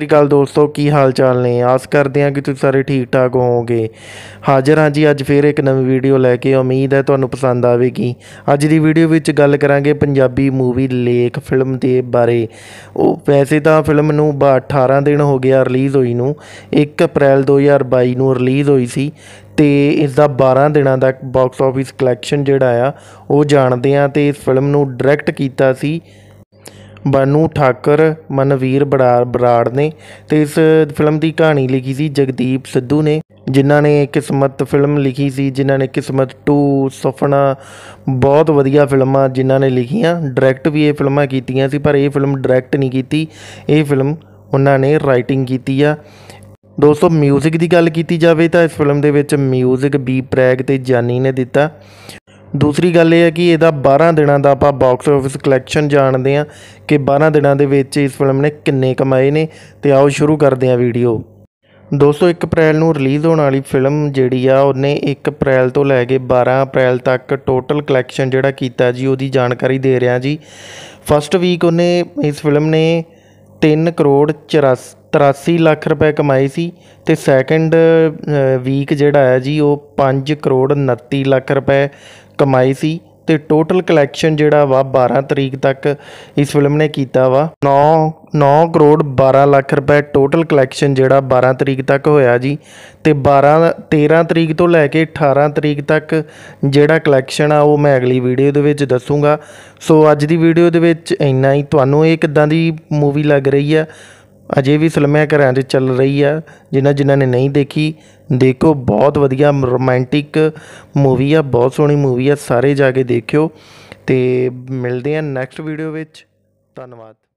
ਸ੍ਰੀ ਅਕਾਲ ਦੋਸਤੋ ਕੀ ਹਾਲ ਚਾਲ ਨੇ ਆਸ ਕਰਦੇ ਹਾਂ ਕਿ ਤੁਸੀਂ ਸਾਰੇ ਠੀਕ ਠਾਕ ਹੋਵੋਗੇ ਹਾਜ਼ਰ ਹਾਂ ਜੀ ਅੱਜ ਫੇਰ ਇੱਕ ਨਵੀਂ ਵੀਡੀਓ ਲੈ ਕੇ ਉਮੀਦ ਹੈ ਤੁਹਾਨੂੰ ਪਸੰਦ ਆਵੇਗੀ ਅੱਜ ਦੀ ਵੀਡੀਓ ਵਿੱਚ ਗੱਲ ਕਰਾਂਗੇ ਪੰਜਾਬੀ ਮੂਵੀ ਲੇਖ ਫਿਲਮ ਦੇ ਬਾਰੇ ਉਹ ਵੈਸੇ ਤਾਂ ਫਿਲਮ ਨੂੰ 18 ਦਿਨ ਹੋ ਗਿਆ ਰਿਲੀਜ਼ ਹੋਈ ਨੂੰ 1 ਅਪ੍ਰੈਲ 2022 ਨੂੰ ਰਿਲੀਜ਼ ਹੋਈ ਸੀ ਤੇ ਇਸ ਦਾ 12 ਦਿਨਾਂ ਦਾ ਬਾਕਸ ਆਫਿਸ ਕਲੈਕਸ਼ਨ ਜਿਹੜਾ ਆ ਉਹ ਜਾਣਦੇ ਆ ਤੇ ਇਸ ਫਿਲਮ ਨੂੰ ਡਾਇਰੈਕਟ ਕੀਤਾ ਸੀ ਬਨੂ ਠਾਕਰ ਮਨਵੀਰ ਬਰਾੜ ਨੇ ਤੇ ਇਸ ਫਿਲਮ ਦੀ ਕਹਾਣੀ ਲਿਖੀ ਸੀ ਜਗਦੀਪ ਸਿੱਧੂ ਨੇ ਜਿਨ੍ਹਾਂ ਨੇ ਕਿਸਮਤ ਫਿਲਮ ਲਿਖੀ ਸੀ ਜਿਨ੍ਹਾਂ ਨੇ ਕਿਸਮਤ 2 ਸੁਫਨਾ ਬਹੁਤ ਵਧੀਆ ਫਿਲਮਾਂ ਜਿਨ੍ਹਾਂ ਨੇ ਲਿਖੀਆਂ ਡਾਇਰੈਕਟ ਵੀ ਇਹ ਫਿਲਮਾਂ ਕੀਤੀਆਂ ਸੀ ਪਰ ਇਹ ਫਿਲਮ ਡਾਇਰੈਕਟ ਨਹੀਂ ਕੀਤੀ ਇਹ ਫਿਲਮ ਉਹਨਾਂ ਨੇ ਰਾਈਟਿੰਗ ਕੀਤੀ ਆ ਦੋਸਤੋ 뮤직 ਦੀ ਗੱਲ ਕੀਤੀ ਜਾਵੇ ਤਾਂ ਇਸ ਫਿਲਮ ਦੇ ਵਿੱਚ 뮤직 ਬੀ ਪ੍ਰੈਗ ਤੇ ਜਾਨੀ ਨੇ ਦਿੱਤਾ ਦੂਸਰੀ ਗੱਲ ਇਹ ਹੈ ਕਿ ਇਹਦਾ 12 ਦਿਨਾਂ ਦਾ ਆਪਾਂ ਬਾਕਸ ਆਫਿਸ ਕਲੈਕਸ਼ਨ ਜਾਣਦੇ ਆ ਕਿ 12 ਦਿਨਾਂ ਦੇ ਵਿੱਚ ਇਸ ਫਿਲਮ ਨੇ ਕਿੰਨੇ ਕਮਾਏ ਨੇ ਤੇ ਆਓ ਸ਼ੁਰੂ ਕਰਦੇ ਆ ਵੀਡੀਓ ਦੋਸਤੋ 1 ਅਪ੍ਰੈਲ ਨੂੰ ਰਿਲੀਜ਼ ਹੋਣ ਵਾਲੀ ਫਿਲਮ ਜਿਹੜੀ ਆ ਉਹਨੇ 1 ਅਪ੍ਰੈਲ ਤੋਂ ਲੈ ਕੇ 12 ਅਪ੍ਰੈਲ ਤੱਕ ਟੋਟਲ ਕਲੈਕਸ਼ਨ ਜਿਹੜਾ ਕੀਤਾ ਜੀ ਉਹਦੀ ਜਾਣਕਾਰੀ ਦੇ ਰਿਹਾ ਜੀ ਫਸਟ ਵੀਕ ਉਹਨੇ ਇਸ ਫਿਲਮ ਨੇ 3 ਕਰੋੜ 84 ਲੱਖ ਰੁਪਏ ਕਮਾਈ ਸੀ ਤੇ ਸੈਕੰਡ ਵੀਕ ਜਿਹੜਾ ਹੈ ਜੀ ਉਹ 5 ਕਰੋੜ 29 ਲੱਖ ਰੁਪਏ ਕਮਾਈ ਸੀ ਤੇ ਟੋਟਲ ਕਲੈਕਸ਼ਨ ਜਿਹੜਾ ਵਾ 12 ਤਰੀਕ ਤੱਕ ਇਸ ਫਿਲਮ ਨੇ ਕੀਤਾ ਵਾ 9 9 ਕਰੋੜ 12 ਲੱਖ ਰੁਪਏ ਟੋਟਲ ਕਲੈਕਸ਼ਨ ਜਿਹੜਾ 12 ਤਰੀਕ ਤੱਕ ਹੋਇਆ ਜੀ ਤੇ 12 13 ਤਰੀਕ ਤੋਂ ਲੈ ਕੇ 18 ਤਰੀਕ ਤੱਕ ਜਿਹੜਾ ਕਲੈਕਸ਼ਨ ਆ ਉਹ ਮੈਂ ਅਗਲੀ ਵੀਡੀਓ ਦੇ ਵਿੱਚ ਦੱਸੂਗਾ ਸੋ ਅੱਜ ਦੀ ਵੀਡੀਓ ਦੇ ਵਿੱਚ ਇੰਨਾ ਹੀ ਤੁਹਾਨੂੰ ਇਹ ਕਿਦਾਂ ਦੀ ਮੂਵੀ ਲੱਗ ਰਹੀ ਆ ਅਜੇ ਵੀ ਫਿਲਮਾਂ ਘਰਾਂ 'ਚ ਚੱਲ ਰਹੀ ਆ ਜਿਨ੍ਹਾਂ ਜਿਨ੍ਹਾਂ ਨੇ ਨਹੀਂ ਦੇਖੀ ਦੇਖੋ ਬਹੁਤ ਵਧੀਆ ਰੋਮਾਂਟਿਕ ਮੂਵੀ ਆ ਬਹੁਤ ਸੋਹਣੀ ਮੂਵੀ ਆ ਸਾਰੇ ਜਾ ਕੇ ਦੇਖਿਓ ਤੇ ਮਿਲਦੇ ਆ ਨੈਕਸਟ ਵੀਡੀਓ ਵਿੱਚ ਧੰਨਵਾਦ